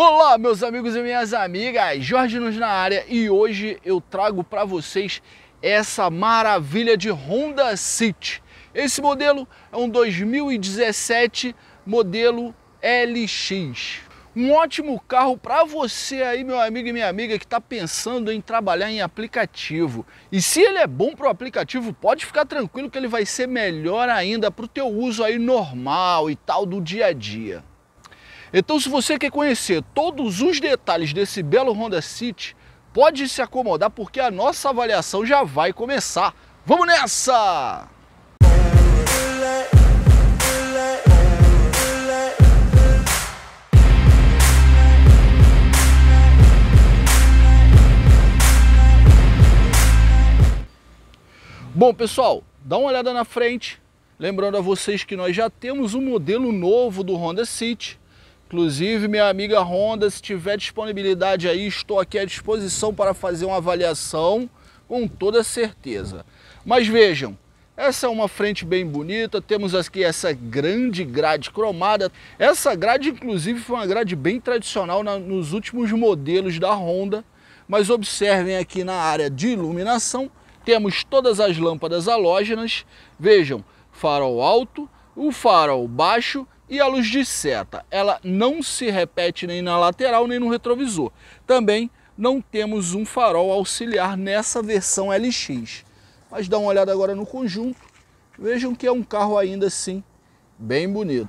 Olá, meus amigos e minhas amigas, Jorge Nunes na área e hoje eu trago para vocês essa maravilha de Honda City. Esse modelo é um 2017 modelo LX. Um ótimo carro para você aí, meu amigo e minha amiga, que está pensando em trabalhar em aplicativo. E se ele é bom para o aplicativo, pode ficar tranquilo que ele vai ser melhor ainda para o teu uso aí normal e tal do dia a dia. Então, se você quer conhecer todos os detalhes desse belo Honda City, pode se acomodar porque a nossa avaliação já vai começar. Vamos nessa! Bom, pessoal, dá uma olhada na frente. Lembrando a vocês que nós já temos um modelo novo do Honda City Inclusive, minha amiga Honda, se tiver disponibilidade aí, estou aqui à disposição para fazer uma avaliação com toda certeza. Mas vejam, essa é uma frente bem bonita, temos aqui essa grande grade cromada. Essa grade, inclusive, foi uma grade bem tradicional na, nos últimos modelos da Honda. Mas observem aqui na área de iluminação, temos todas as lâmpadas halógenas. Vejam, farol alto, o farol baixo e a luz de seta, ela não se repete nem na lateral nem no retrovisor. Também não temos um farol auxiliar nessa versão LX. Mas dá uma olhada agora no conjunto, vejam que é um carro ainda assim bem bonito.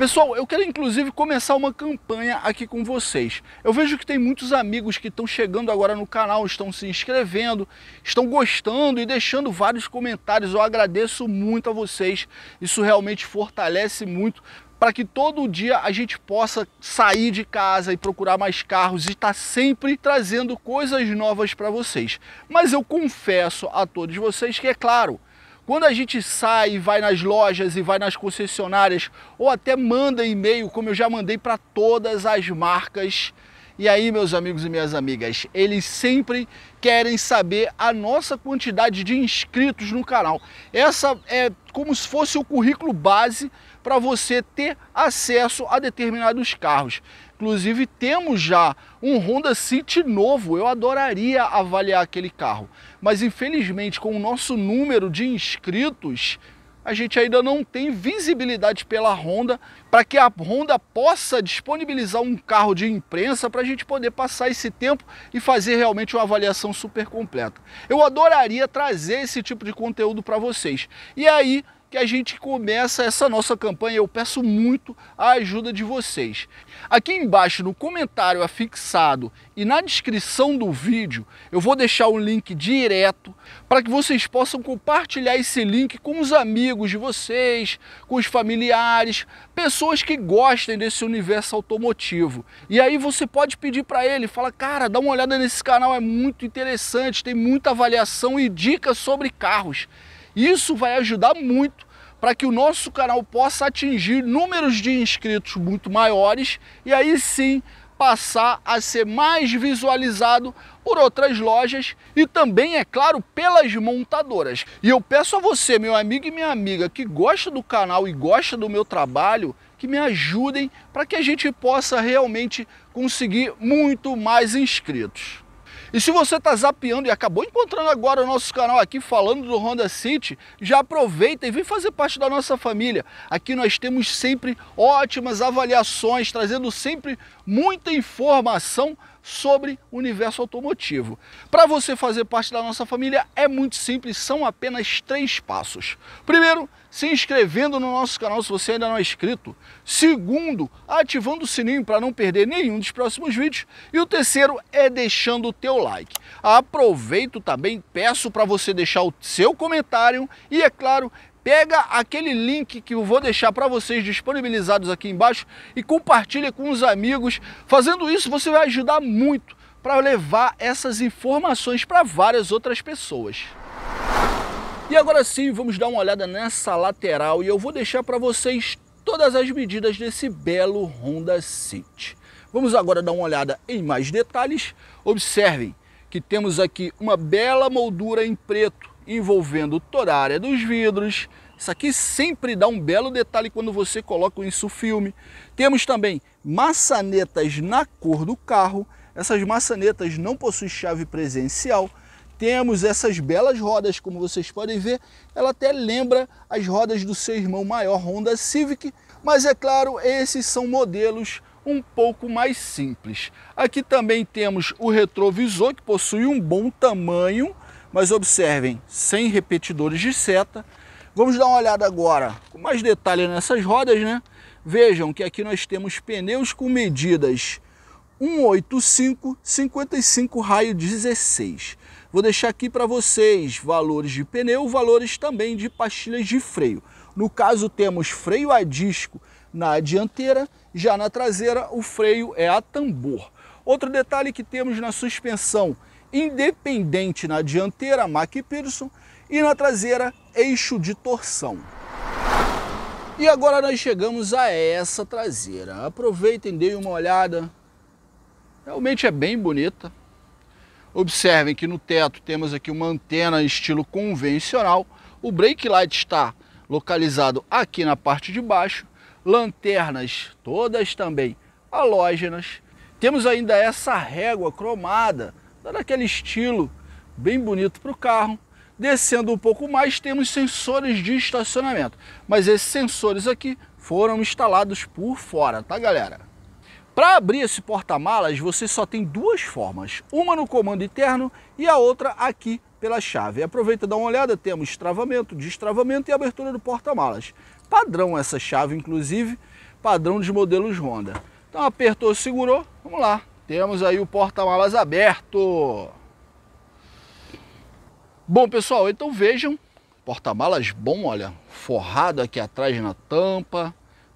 Pessoal, eu quero inclusive começar uma campanha aqui com vocês. Eu vejo que tem muitos amigos que estão chegando agora no canal, estão se inscrevendo, estão gostando e deixando vários comentários. Eu agradeço muito a vocês. Isso realmente fortalece muito para que todo dia a gente possa sair de casa e procurar mais carros e estar tá sempre trazendo coisas novas para vocês. Mas eu confesso a todos vocês que é claro, quando a gente sai e vai nas lojas e vai nas concessionárias, ou até manda e-mail, como eu já mandei para todas as marcas, e aí, meus amigos e minhas amigas, eles sempre querem saber a nossa quantidade de inscritos no canal. Essa é como se fosse o currículo base para você ter acesso a determinados carros. Inclusive temos já um Honda City novo, eu adoraria avaliar aquele carro. Mas infelizmente com o nosso número de inscritos, a gente ainda não tem visibilidade pela Honda para que a Honda possa disponibilizar um carro de imprensa para a gente poder passar esse tempo e fazer realmente uma avaliação super completa. Eu adoraria trazer esse tipo de conteúdo para vocês. E aí que a gente começa essa nossa campanha. Eu peço muito a ajuda de vocês. Aqui embaixo no comentário afixado e na descrição do vídeo, eu vou deixar um link direto para que vocês possam compartilhar esse link com os amigos de vocês, com os familiares, pessoas que gostem desse universo automotivo. E aí você pode pedir para ele, fala: "Cara, dá uma olhada nesse canal, é muito interessante, tem muita avaliação e dicas sobre carros". Isso vai ajudar muito para que o nosso canal possa atingir números de inscritos muito maiores e aí sim passar a ser mais visualizado por outras lojas e também, é claro, pelas montadoras. E eu peço a você, meu amigo e minha amiga, que gosta do canal e gosta do meu trabalho, que me ajudem para que a gente possa realmente conseguir muito mais inscritos. E se você está zapeando e acabou encontrando agora o nosso canal aqui falando do Honda City, já aproveita e vem fazer parte da nossa família. Aqui nós temos sempre ótimas avaliações, trazendo sempre muita informação sobre o universo automotivo. Para você fazer parte da nossa família é muito simples, são apenas três passos. Primeiro, se inscrevendo no nosso canal se você ainda não é inscrito. Segundo, ativando o sininho para não perder nenhum dos próximos vídeos. E o terceiro é deixando o teu like. Aproveito também, peço para você deixar o seu comentário e, é claro, Pega aquele link que eu vou deixar para vocês disponibilizados aqui embaixo e compartilha com os amigos. Fazendo isso, você vai ajudar muito para levar essas informações para várias outras pessoas. E agora sim, vamos dar uma olhada nessa lateral e eu vou deixar para vocês todas as medidas desse belo Honda City. Vamos agora dar uma olhada em mais detalhes. Observem que temos aqui uma bela moldura em preto envolvendo toda a área dos vidros. Isso aqui sempre dá um belo detalhe quando você coloca o insufilme. Temos também maçanetas na cor do carro. Essas maçanetas não possuem chave presencial. Temos essas belas rodas, como vocês podem ver. Ela até lembra as rodas do seu irmão maior, Honda Civic. Mas é claro, esses são modelos um pouco mais simples. Aqui também temos o retrovisor que possui um bom tamanho mas observem, sem repetidores de seta. Vamos dar uma olhada agora com mais detalhe nessas rodas, né? Vejam que aqui nós temos pneus com medidas 185, 55, raio 16. Vou deixar aqui para vocês valores de pneu, valores também de pastilhas de freio. No caso, temos freio a disco na dianteira, já na traseira o freio é a tambor. Outro detalhe que temos na suspensão independente na dianteira, Mack Pearson, e na traseira, eixo de torção. E agora nós chegamos a essa traseira. Aproveitem, deem uma olhada. Realmente é bem bonita. Observem que no teto temos aqui uma antena estilo convencional. O brake light está localizado aqui na parte de baixo. Lanternas todas também halógenas. Temos ainda essa régua cromada dando aquele estilo bem bonito para o carro. Descendo um pouco mais, temos sensores de estacionamento, mas esses sensores aqui foram instalados por fora, tá galera? Para abrir esse porta-malas, você só tem duas formas, uma no comando interno e a outra aqui pela chave. Aproveita e dá uma olhada, temos travamento, destravamento e abertura do porta-malas. Padrão essa chave, inclusive, padrão dos modelos Honda. Então apertou, segurou, vamos lá. Temos aí o porta-malas aberto. Bom, pessoal, então vejam. Porta-malas bom, olha. Forrado aqui atrás na tampa.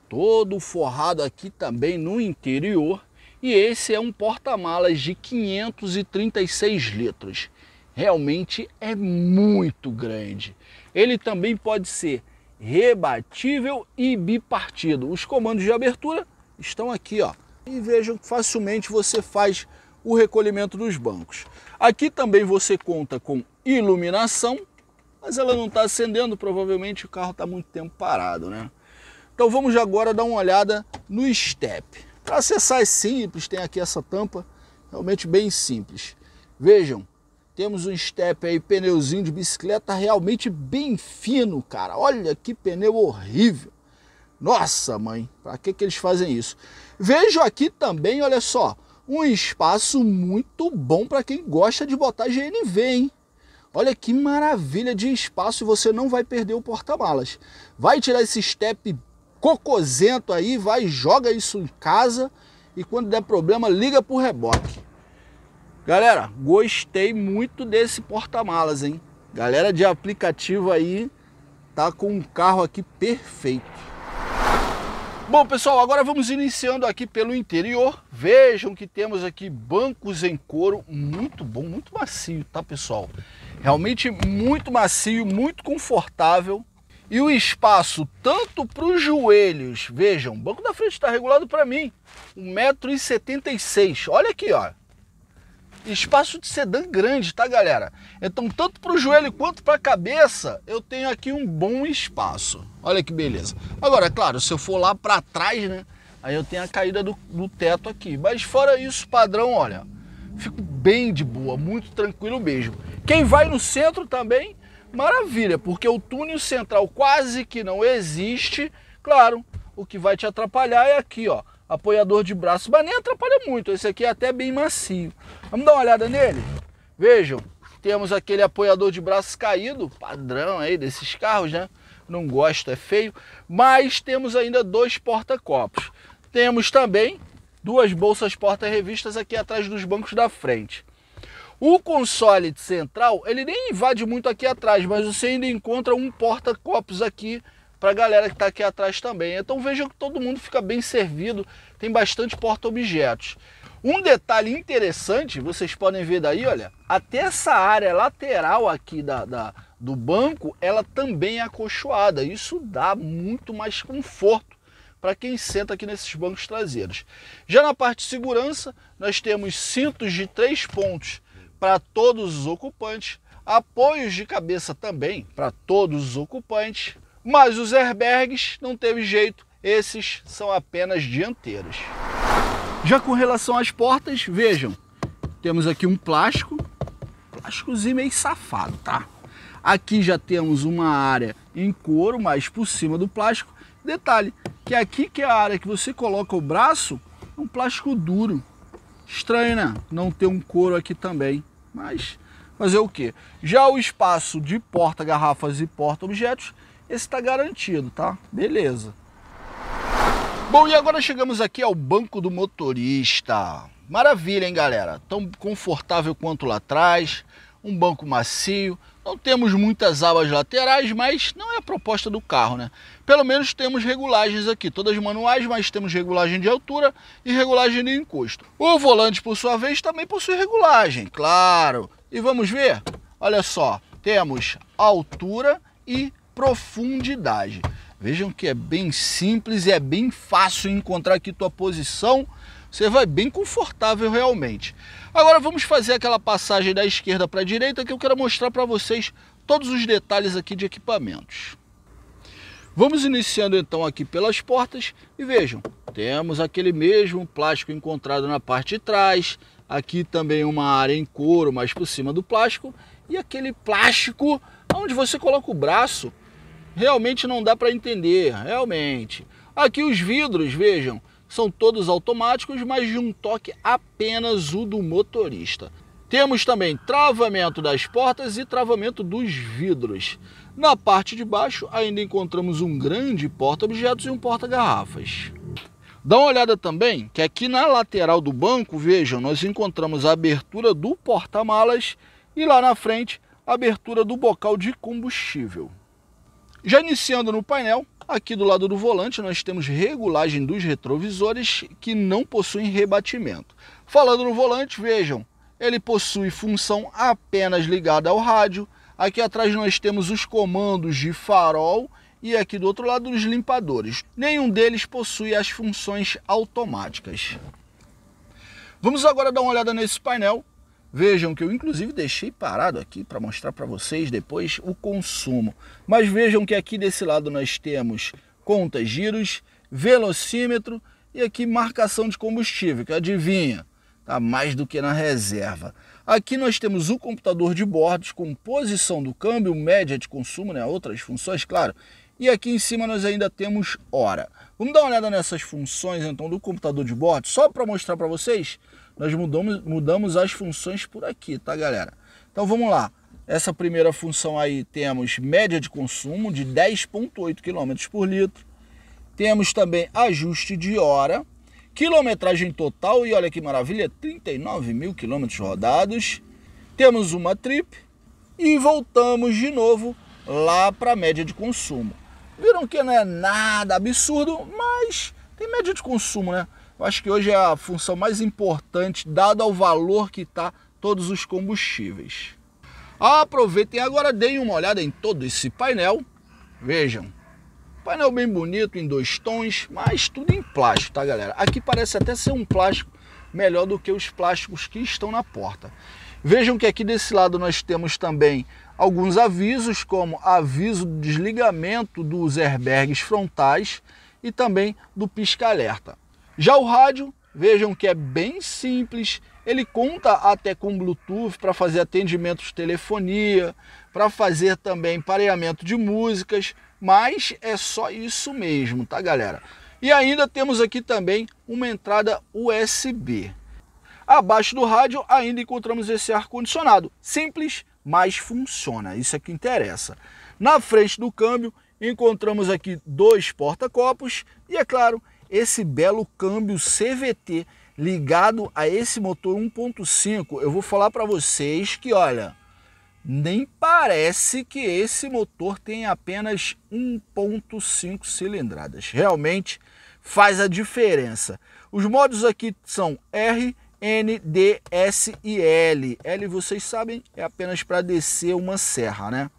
Todo forrado aqui também no interior. E esse é um porta-malas de 536 litros. Realmente é muito grande. Ele também pode ser rebatível e bipartido. Os comandos de abertura estão aqui, ó e vejam que facilmente você faz o recolhimento dos bancos. Aqui também você conta com iluminação, mas ela não está acendendo, provavelmente o carro está muito tempo parado, né? Então vamos agora dar uma olhada no step. Para acessar é simples, tem aqui essa tampa, realmente bem simples. Vejam, temos um step aí, pneuzinho de bicicleta realmente bem fino, cara. Olha que pneu horrível. Nossa, mãe, para que, que eles fazem isso? Vejo aqui também, olha só, um espaço muito bom para quem gosta de botar GNV, hein? Olha que maravilha de espaço e você não vai perder o porta-malas. Vai tirar esse step cocosento aí, vai, joga isso em casa e quando der problema, liga pro reboque. Galera, gostei muito desse porta-malas, hein? Galera de aplicativo aí, tá com um carro aqui perfeito. Bom, pessoal, agora vamos iniciando aqui pelo interior. Vejam que temos aqui bancos em couro, muito bom, muito macio, tá, pessoal? Realmente muito macio, muito confortável. E o espaço tanto para os joelhos, vejam, o banco da frente está regulado para mim, 1,76m. Olha aqui, ó, Espaço de sedã grande, tá, galera? Então, tanto para o joelho quanto para a cabeça, eu tenho aqui um bom espaço. Olha que beleza. Agora, claro, se eu for lá para trás, né? Aí eu tenho a caída do, do teto aqui. Mas fora isso, padrão, olha, fico bem de boa, muito tranquilo mesmo. Quem vai no centro também, maravilha, porque o túnel central quase que não existe. Claro, o que vai te atrapalhar é aqui, ó apoiador de braço, mas nem atrapalha muito. Esse aqui é até bem macio. Vamos dar uma olhada nele? Vejam, temos aquele apoiador de braço caído, padrão aí desses carros, né? Não gosto, é feio. Mas temos ainda dois porta-copos. Temos também duas bolsas porta-revistas aqui atrás dos bancos da frente. O console central, ele nem invade muito aqui atrás, mas você ainda encontra um porta-copos aqui para a galera que está aqui atrás também. Então veja que todo mundo fica bem servido, tem bastante porta-objetos. Um detalhe interessante, vocês podem ver daí, olha, até essa área lateral aqui da, da, do banco, ela também é acolchoada. Isso dá muito mais conforto para quem senta aqui nesses bancos traseiros. Já na parte de segurança, nós temos cintos de três pontos para todos os ocupantes, apoios de cabeça também para todos os ocupantes, mas os airbags não teve jeito, esses são apenas dianteiros. Já com relação às portas, vejam, temos aqui um plástico, plásticozinho meio safado, tá? Aqui já temos uma área em couro, mas por cima do plástico. Detalhe, que aqui que é a área que você coloca o braço, é um plástico duro. Estranho, né? Não ter um couro aqui também, mas fazer o que? Já o espaço de porta-garrafas e porta-objetos está garantido, tá? Beleza. Bom, e agora chegamos aqui ao banco do motorista. Maravilha, hein, galera? Tão confortável quanto lá atrás, um banco macio. Não temos muitas abas laterais, mas não é a proposta do carro, né? Pelo menos temos regulagens aqui, todas manuais, mas temos regulagem de altura e regulagem de encosto. O volante, por sua vez, também possui regulagem, claro. E vamos ver? Olha só, temos altura e profundidade. Vejam que é bem simples e é bem fácil encontrar aqui tua posição. Você vai bem confortável realmente. Agora vamos fazer aquela passagem da esquerda para a direita que eu quero mostrar para vocês todos os detalhes aqui de equipamentos. Vamos iniciando então aqui pelas portas e vejam, temos aquele mesmo plástico encontrado na parte de trás, aqui também uma área em couro mais por cima do plástico e aquele plástico onde você coloca o braço realmente não dá para entender, realmente. Aqui os vidros, vejam, são todos automáticos, mas de um toque apenas o do motorista. Temos também travamento das portas e travamento dos vidros. Na parte de baixo ainda encontramos um grande porta-objetos e um porta-garrafas. Dá uma olhada também que aqui na lateral do banco, vejam, nós encontramos a abertura do porta-malas e lá na frente abertura do bocal de combustível. Já iniciando no painel, aqui do lado do volante nós temos regulagem dos retrovisores que não possuem rebatimento. Falando no volante, vejam, ele possui função apenas ligada ao rádio. Aqui atrás nós temos os comandos de farol e aqui do outro lado os limpadores. Nenhum deles possui as funções automáticas. Vamos agora dar uma olhada nesse painel Vejam que eu inclusive deixei parado aqui para mostrar para vocês depois o consumo. Mas vejam que aqui desse lado nós temos contas giros, velocímetro e aqui marcação de combustível, que adivinha, tá mais do que na reserva. Aqui nós temos o computador de bordos com posição do câmbio, média de consumo, né, outras funções, claro. E aqui em cima nós ainda temos hora. Vamos dar uma olhada nessas funções então do computador de bordo, só para mostrar para vocês nós mudamos, mudamos as funções por aqui, tá, galera? Então vamos lá. Essa primeira função aí temos média de consumo de 10,8 km por litro. Temos também ajuste de hora, quilometragem total, e olha que maravilha, 39 mil quilômetros rodados. Temos uma trip e voltamos de novo lá para a média de consumo. Viram que não é nada absurdo, mas tem média de consumo, né? Eu acho que hoje é a função mais importante, dado ao valor que está todos os combustíveis. Aproveitem agora, deem uma olhada em todo esse painel. Vejam, painel bem bonito, em dois tons, mas tudo em plástico, tá galera? Aqui parece até ser um plástico melhor do que os plásticos que estão na porta. Vejam que aqui desse lado nós temos também alguns avisos, como aviso de desligamento dos airbags frontais e também do pisca-alerta. Já o rádio, vejam que é bem simples, ele conta até com Bluetooth para fazer atendimentos de telefonia, para fazer também pareamento de músicas, mas é só isso mesmo, tá galera? E ainda temos aqui também uma entrada USB. Abaixo do rádio ainda encontramos esse ar-condicionado. Simples, mas funciona. Isso é que interessa. Na frente do câmbio encontramos aqui dois porta-copos e, é claro, esse belo câmbio CVT ligado a esse motor 1.5, eu vou falar para vocês que, olha, nem parece que esse motor tem apenas 1.5 cilindradas. Realmente faz a diferença. Os modos aqui são R, N, D, S e L. L, vocês sabem, é apenas para descer uma serra, né?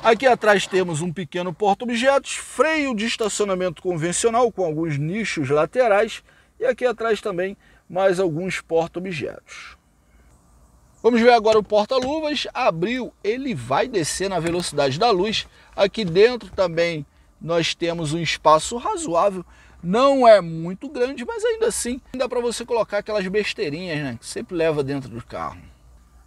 Aqui atrás temos um pequeno porta-objetos, freio de estacionamento convencional com alguns nichos laterais e aqui atrás também mais alguns porta-objetos. Vamos ver agora o porta-luvas. Abriu, ele vai descer na velocidade da luz. Aqui dentro também nós temos um espaço razoável. Não é muito grande, mas ainda assim dá para você colocar aquelas besteirinhas né, que sempre leva dentro do carro.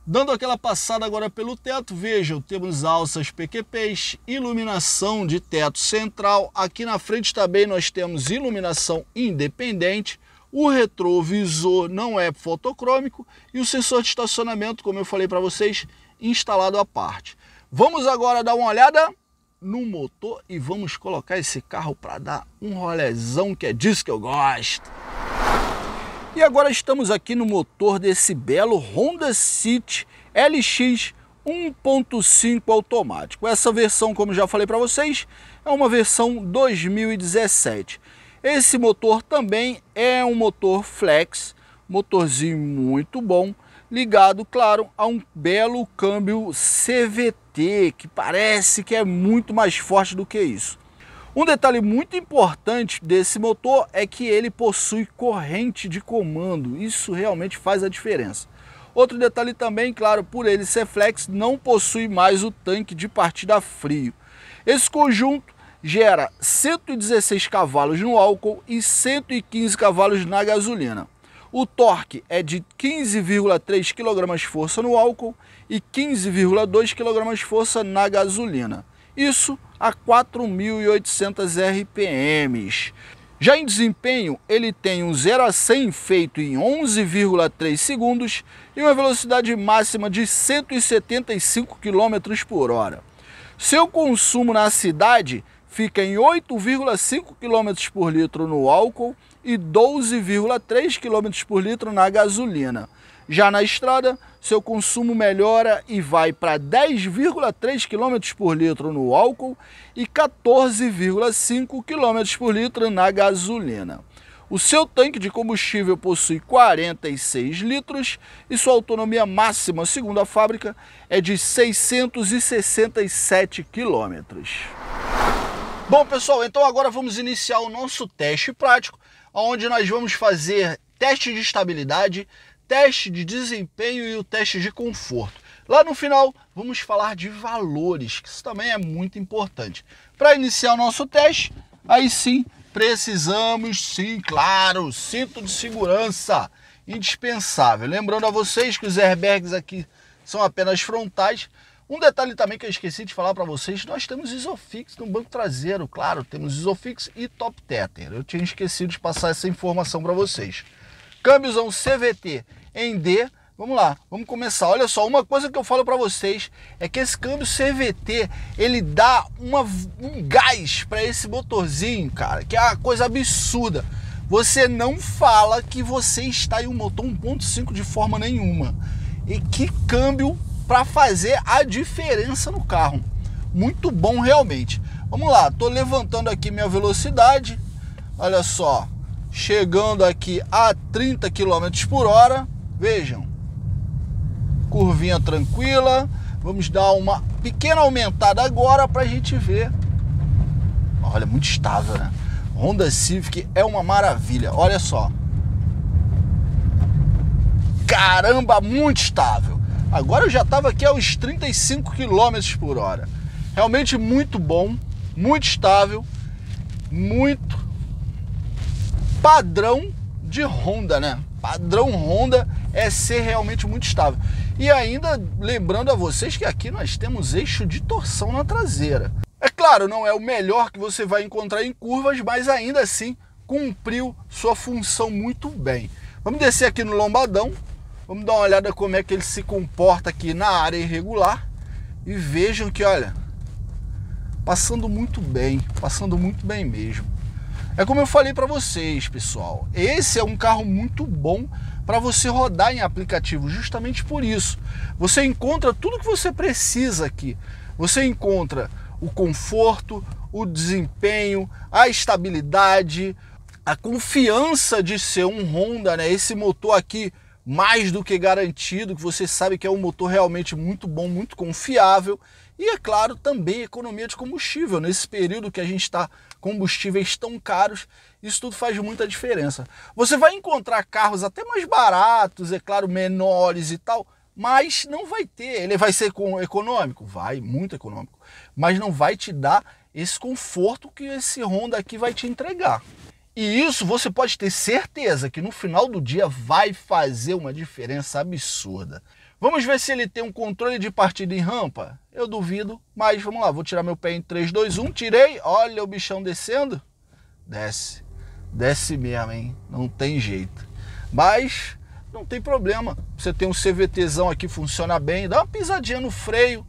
Dando aquela passada agora pelo teto, veja, temos alças PQPs, iluminação de teto central. Aqui na frente também nós temos iluminação independente. O retrovisor não é fotocrômico e o sensor de estacionamento, como eu falei para vocês, instalado à parte. Vamos agora dar uma olhada no motor e vamos colocar esse carro para dar um rolezão, que é disso que eu gosto. E agora estamos aqui no motor desse belo Honda City LX 1.5 automático. Essa versão, como já falei para vocês, é uma versão 2017. Esse motor também é um motor flex, motorzinho muito bom, ligado, claro, a um belo câmbio CVT, que parece que é muito mais forte do que isso. Um detalhe muito importante desse motor é que ele possui corrente de comando, isso realmente faz a diferença. Outro detalhe também, claro, por ele ser flex, não possui mais o tanque de partida frio. Esse conjunto gera 116 cavalos no álcool e 115 cavalos na gasolina. O torque é de 15,3 kg-força no álcool e 15,2 kg-força na gasolina. Isso a 4.800 RPMs. Já em desempenho, ele tem um 0 a 100 feito em 11,3 segundos e uma velocidade máxima de 175 km por hora. Seu consumo na cidade fica em 8,5 km por litro no álcool e 12,3 km por litro na gasolina. Já na estrada, seu consumo melhora e vai para 10,3 km por litro no álcool e 14,5 km por litro na gasolina. O seu tanque de combustível possui 46 litros e sua autonomia máxima, segundo a fábrica, é de 667 quilômetros. Bom, pessoal, então agora vamos iniciar o nosso teste prático, onde nós vamos fazer teste de estabilidade, teste de desempenho e o teste de conforto. Lá no final, vamos falar de valores, que isso também é muito importante. Para iniciar o nosso teste, aí sim precisamos, sim, claro, cinto de segurança indispensável. Lembrando a vocês que os airbags aqui são apenas frontais. Um detalhe também que eu esqueci de falar para vocês, nós temos Isofix no banco traseiro, claro, temos Isofix e Top Tether. Eu tinha esquecido de passar essa informação para vocês. Câmbiozão CVT em D. Vamos lá, vamos começar. Olha só, uma coisa que eu falo para vocês é que esse câmbio CVT ele dá uma, um gás para esse motorzinho, cara, que é uma coisa absurda. Você não fala que você está em um motor 1.5 de forma nenhuma. E que câmbio para fazer a diferença no carro. Muito bom realmente. Vamos lá, tô levantando aqui minha velocidade. Olha só, chegando aqui a 30 km por hora. Vejam, curvinha tranquila. Vamos dar uma pequena aumentada agora para a gente ver. Olha, muito estável, né? Honda Civic é uma maravilha. Olha só. Caramba, muito estável. Agora eu já estava aqui aos 35 km por hora. Realmente muito bom, muito estável, muito padrão de Honda, né? padrão Honda é ser realmente muito estável. E ainda lembrando a vocês que aqui nós temos eixo de torção na traseira. É claro, não é o melhor que você vai encontrar em curvas, mas ainda assim cumpriu sua função muito bem. Vamos descer aqui no lombadão, vamos dar uma olhada como é que ele se comporta aqui na área irregular e vejam que olha, passando muito bem, passando muito bem mesmo. É como eu falei para vocês, pessoal. Esse é um carro muito bom para você rodar em aplicativo, justamente por isso. Você encontra tudo que você precisa aqui. Você encontra o conforto, o desempenho, a estabilidade, a confiança de ser um Honda, né? Esse motor aqui mais do que garantido, que você sabe que é um motor realmente muito bom, muito confiável. E é claro, também economia de combustível. Nesse período que a gente está combustíveis tão caros, isso tudo faz muita diferença. Você vai encontrar carros até mais baratos, é claro, menores e tal, mas não vai ter. Ele vai ser econômico? Vai, muito econômico, mas não vai te dar esse conforto que esse Honda aqui vai te entregar. E isso você pode ter certeza que no final do dia vai fazer uma diferença absurda. Vamos ver se ele tem um controle de partida em rampa? Eu duvido, mas vamos lá, vou tirar meu pé em 3, 2, 1, tirei, olha o bichão descendo. Desce, desce mesmo, hein? Não tem jeito. Mas não tem problema, você tem um CVTzão aqui, funciona bem, dá uma pisadinha no freio,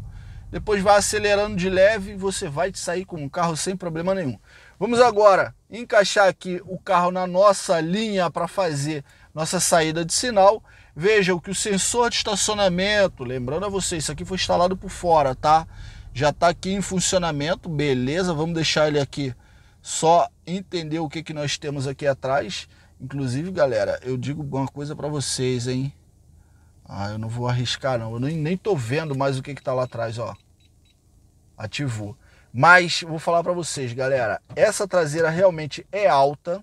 depois vai acelerando de leve e você vai sair com o carro sem problema nenhum. Vamos agora encaixar aqui o carro na nossa linha para fazer nossa saída de sinal veja o que o sensor de estacionamento, lembrando a vocês, isso aqui foi instalado por fora, tá? Já está aqui em funcionamento, beleza, vamos deixar ele aqui só entender o que, que nós temos aqui atrás. Inclusive, galera, eu digo uma coisa para vocês, hein? Ah, eu não vou arriscar não, eu nem, nem tô vendo mais o que que tá lá atrás, ó. Ativou. Mas vou falar para vocês, galera, essa traseira realmente é alta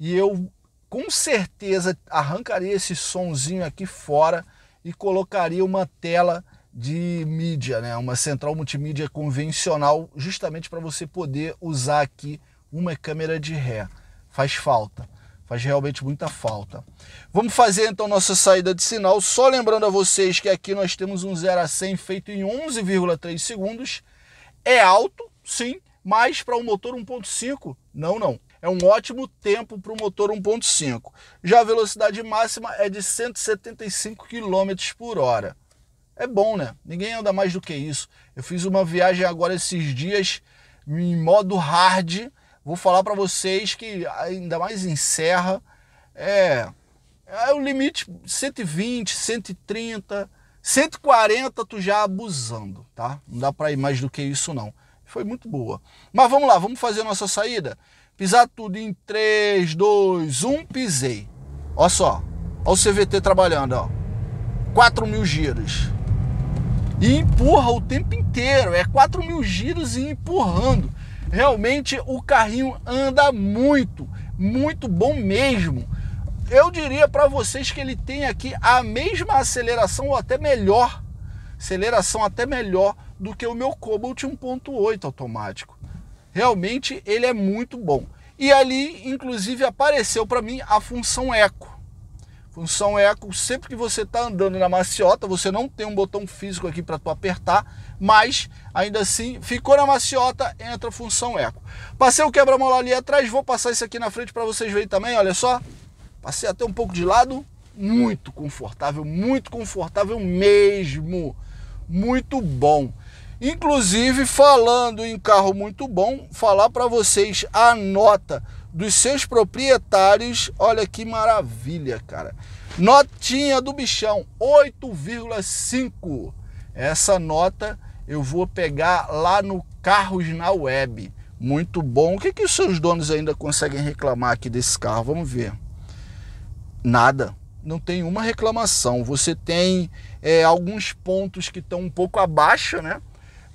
e eu com certeza arrancaria esse sonzinho aqui fora e colocaria uma tela de mídia, né? uma central multimídia convencional, justamente para você poder usar aqui uma câmera de ré. Faz falta, faz realmente muita falta. Vamos fazer então nossa saída de sinal, só lembrando a vocês que aqui nós temos um 0 a 100 feito em 11,3 segundos. É alto, sim, mas para um motor 1.5, não, não. É um ótimo tempo para o motor 1.5. Já a velocidade máxima é de 175 km por hora. É bom, né? Ninguém anda mais do que isso. Eu fiz uma viagem agora esses dias em modo hard. Vou falar para vocês que ainda mais em serra é é o limite 120, 130, 140 tu já abusando, tá? Não dá para ir mais do que isso não. Foi muito boa. Mas vamos lá, vamos fazer a nossa saída. Pisar tudo em 3, 2, 1, pisei. Olha só. Olha o CVT trabalhando, ó. 4 mil giros. E empurra o tempo inteiro. É 4 mil giros e empurrando. Realmente o carrinho anda muito, muito bom mesmo. Eu diria para vocês que ele tem aqui a mesma aceleração ou até melhor. Aceleração até melhor do que o meu Cobalt 1.8 automático. Realmente ele é muito bom. E ali, inclusive, apareceu para mim a função eco. Função eco, sempre que você está andando na maciota, você não tem um botão físico aqui para tu apertar, mas ainda assim, ficou na maciota, entra a função eco. Passei o quebra-mola ali atrás, vou passar isso aqui na frente para vocês verem também, olha só. Passei até um pouco de lado, muito confortável, muito confortável mesmo. Muito bom. Inclusive, falando em carro muito bom, falar para vocês a nota dos seus proprietários. Olha que maravilha, cara. Notinha do bichão, 8,5. Essa nota eu vou pegar lá no Carros na Web. Muito bom. O que, que os seus donos ainda conseguem reclamar aqui desse carro? Vamos ver. Nada. Não tem uma reclamação. Você tem é, alguns pontos que estão um pouco abaixo, né?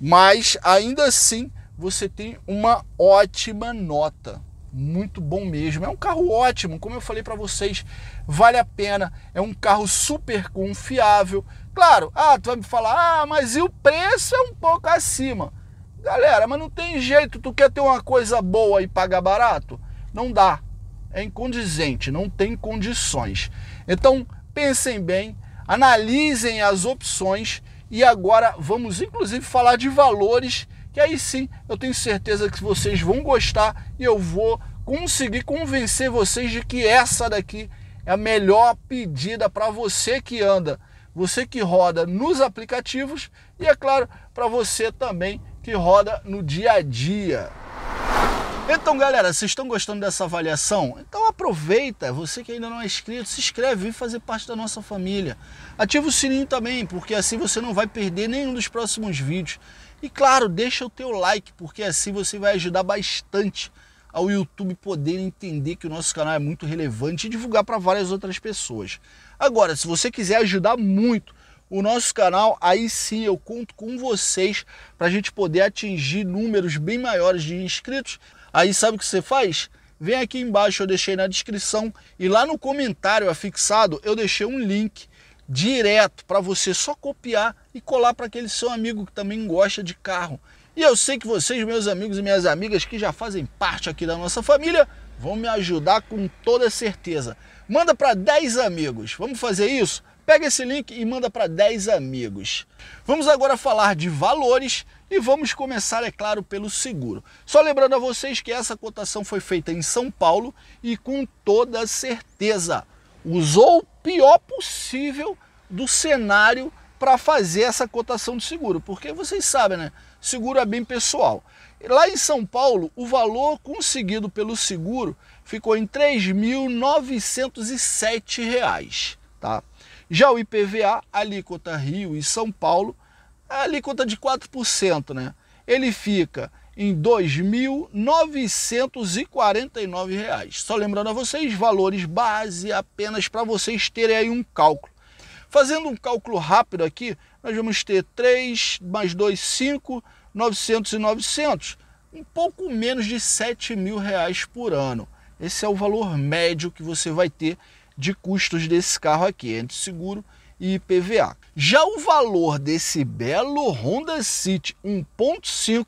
Mas ainda assim, você tem uma ótima nota. Muito bom mesmo. É um carro ótimo, como eu falei para vocês, vale a pena. É um carro super confiável. Claro, ah, tu vai me falar, ah, mas e o preço é um pouco acima. Galera, mas não tem jeito, tu quer ter uma coisa boa e pagar barato? Não dá. É incondizente, não tem condições. Então, pensem bem, analisem as opções e agora vamos inclusive falar de valores, que aí sim eu tenho certeza que vocês vão gostar e eu vou conseguir convencer vocês de que essa daqui é a melhor pedida para você que anda, você que roda nos aplicativos e é claro, para você também que roda no dia a dia. Então, galera, vocês estão gostando dessa avaliação? Então aproveita, você que ainda não é inscrito, se inscreve, e fazer parte da nossa família. Ativa o sininho também, porque assim você não vai perder nenhum dos próximos vídeos. E claro, deixa o teu like, porque assim você vai ajudar bastante ao YouTube poder entender que o nosso canal é muito relevante e divulgar para várias outras pessoas. Agora, se você quiser ajudar muito o nosso canal, aí sim eu conto com vocês para a gente poder atingir números bem maiores de inscritos Aí sabe o que você faz? Vem aqui embaixo, eu deixei na descrição e lá no comentário afixado eu deixei um link direto para você só copiar e colar para aquele seu amigo que também gosta de carro. E eu sei que vocês, meus amigos e minhas amigas que já fazem parte aqui da nossa família, vão me ajudar com toda certeza. Manda para 10 amigos. Vamos fazer isso? Pega esse link e manda para 10 amigos. Vamos agora falar de valores e vamos começar, é claro, pelo seguro. Só lembrando a vocês que essa cotação foi feita em São Paulo e com toda certeza usou o pior possível do cenário para fazer essa cotação de seguro, porque vocês sabem, né? Seguro é bem pessoal. Lá em São Paulo, o valor conseguido pelo seguro ficou em R$ 3.907, tá? Já o IPVA, alíquota Rio e São Paulo, a é alíquota de 4%, né? Ele fica em R$ 2.949. Só lembrando a vocês, valores base apenas para vocês terem aí um cálculo. Fazendo um cálculo rápido aqui, nós vamos ter 3 mais 2, 5, 900 e 900, um pouco menos de R$ 7.000 por ano. Esse é o valor médio que você vai ter de custos desse carro aqui, entre seguro e IPVA. Já o valor desse belo Honda City 1.5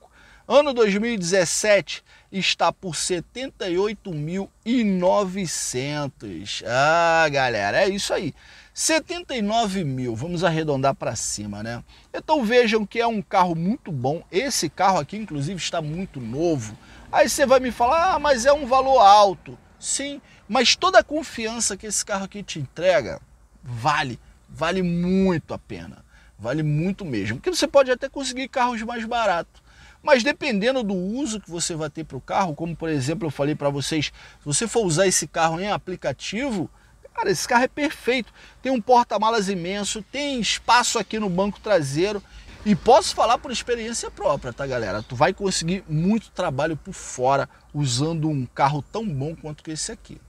ano 2017 está por 78.900. Ah, galera, é isso aí. 79 mil, vamos arredondar para cima, né? Então vejam que é um carro muito bom. Esse carro aqui, inclusive, está muito novo. Aí você vai me falar, ah, mas é um valor alto. Sim, mas toda a confiança que esse carro aqui te entrega vale, vale muito a pena. Vale muito mesmo. Porque você pode até conseguir carros mais baratos. Mas dependendo do uso que você vai ter para o carro, como por exemplo eu falei para vocês, se você for usar esse carro em aplicativo, cara, esse carro é perfeito. Tem um porta-malas imenso, tem espaço aqui no banco traseiro. E posso falar por experiência própria, tá galera? Tu vai conseguir muito trabalho por fora usando um carro tão bom quanto esse aqui.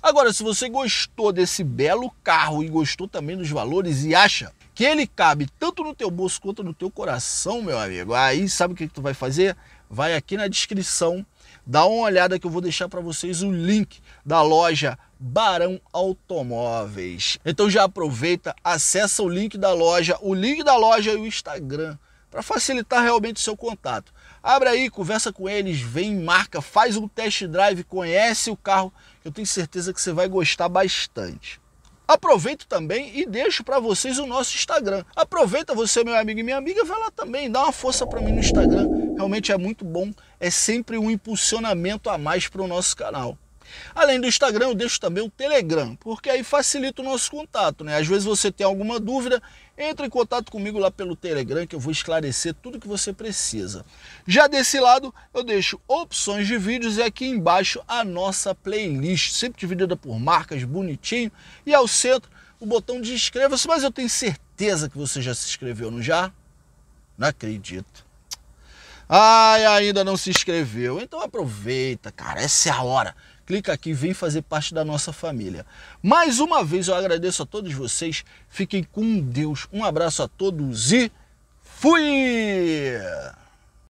Agora, se você gostou desse belo carro e gostou também dos valores e acha que ele cabe tanto no teu bolso quanto no teu coração, meu amigo, aí sabe o que, que tu vai fazer? Vai aqui na descrição, dá uma olhada que eu vou deixar para vocês o link da loja Barão Automóveis. Então já aproveita, acessa o link da loja, o link da loja e o Instagram para facilitar realmente o seu contato. Abra aí, conversa com eles, vem, marca, faz um test drive, conhece o carro, eu tenho certeza que você vai gostar bastante. Aproveito também e deixo para vocês o nosso Instagram. Aproveita você, meu amigo e minha amiga, vai lá também, dá uma força para mim no Instagram. Realmente é muito bom, é sempre um impulsionamento a mais para o nosso canal. Além do Instagram, eu deixo também o Telegram, porque aí facilita o nosso contato, né? Às vezes você tem alguma dúvida, entre em contato comigo lá pelo Telegram que eu vou esclarecer tudo que você precisa. Já desse lado, eu deixo opções de vídeos e aqui embaixo a nossa playlist, sempre dividida por marcas, bonitinho, e ao centro o botão de inscreva-se, mas eu tenho certeza que você já se inscreveu, não já? Não acredito. Ai, ainda não se inscreveu. Então aproveita, cara, essa é a hora clica aqui, vem fazer parte da nossa família. Mais uma vez eu agradeço a todos vocês, fiquem com Deus, um abraço a todos e fui!